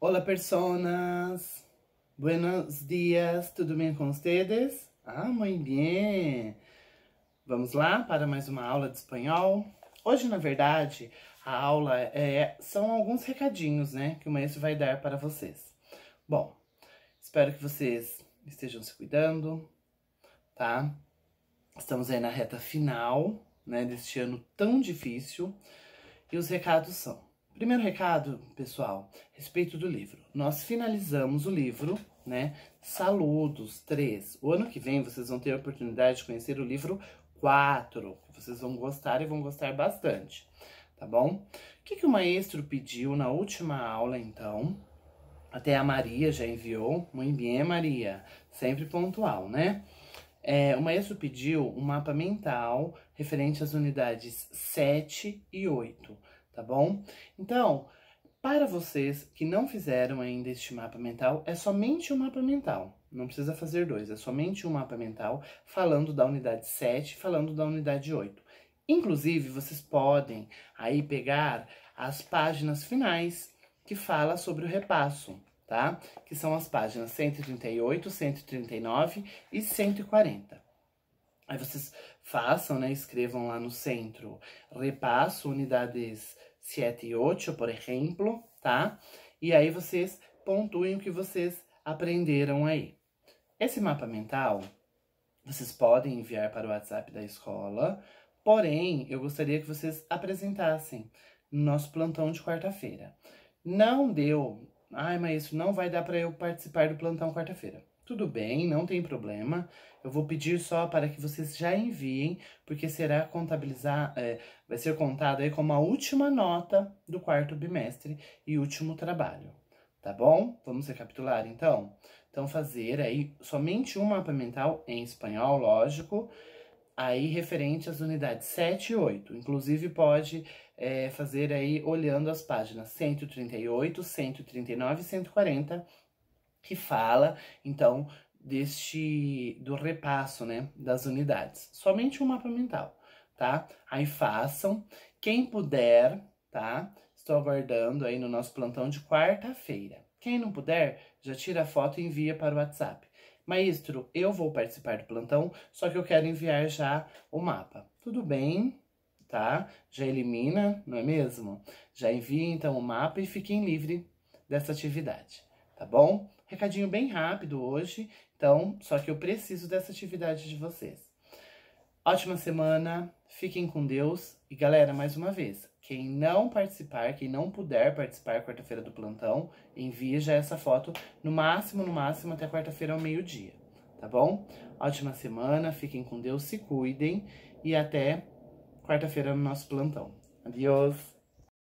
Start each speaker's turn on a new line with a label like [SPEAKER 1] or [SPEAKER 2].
[SPEAKER 1] Olá, personas. Buenos dias. Tudo bem com vocês? Ah, muito bem. Vamos lá para mais uma aula de espanhol. Hoje, na verdade, a aula é, são alguns recadinhos, né, que o maestro vai dar para vocês. Bom, espero que vocês estejam se cuidando, tá? Estamos aí na reta final, né, deste ano tão difícil. E os recados são: Primeiro recado, pessoal, respeito do livro. Nós finalizamos o livro, né? Saludos 3. O ano que vem vocês vão ter a oportunidade de conhecer o livro 4. Vocês vão gostar e vão gostar bastante, tá bom? O que, que o maestro pediu na última aula, então? Até a Maria já enviou. Muito bem, Maria. Sempre pontual, né? É, o maestro pediu um mapa mental referente às unidades 7 e 8 tá bom? Então, para vocês que não fizeram ainda este mapa mental, é somente um mapa mental. Não precisa fazer dois, é somente um mapa mental falando da unidade 7, falando da unidade 8. Inclusive, vocês podem aí pegar as páginas finais que fala sobre o repasso, tá? Que são as páginas 138, 139 e 140. Aí vocês façam, né? Escrevam lá no centro. Repasso, unidades 7 e 8, por exemplo, tá? E aí vocês pontuem o que vocês aprenderam aí. Esse mapa mental, vocês podem enviar para o WhatsApp da escola, porém, eu gostaria que vocês apresentassem no nosso plantão de quarta-feira. Não deu Ai, mas isso não vai dar para eu participar do plantão quarta-feira. Tudo bem, não tem problema. Eu vou pedir só para que vocês já enviem, porque será contabilizar, é, vai ser contado aí como a última nota do quarto bimestre e último trabalho. Tá bom? Vamos recapitular então? Então, fazer aí somente um mapa mental em espanhol, lógico, aí referente às unidades 7 e 8. Inclusive, pode é, fazer aí olhando as páginas 138, 139 e 140, que fala, então, deste do repasso, né, das unidades. Somente um mapa mental, tá? Aí façam, quem puder, tá? Estou aguardando aí no nosso plantão de quarta-feira. Quem não puder, já tira a foto e envia para o WhatsApp. Maestro, eu vou participar do plantão, só que eu quero enviar já o mapa. Tudo bem, tá? Já elimina, não é mesmo? Já envia então o mapa e fiquem livre dessa atividade, tá bom? Recadinho bem rápido hoje, então, só que eu preciso dessa atividade de vocês. Ótima semana, Fiquem com Deus. E galera, mais uma vez, quem não participar, quem não puder participar quarta-feira do plantão, envie já essa foto no máximo, no máximo até quarta-feira ao meio-dia, tá bom? Ótima semana, fiquem com Deus, se cuidem e até quarta-feira no nosso plantão. Adiós!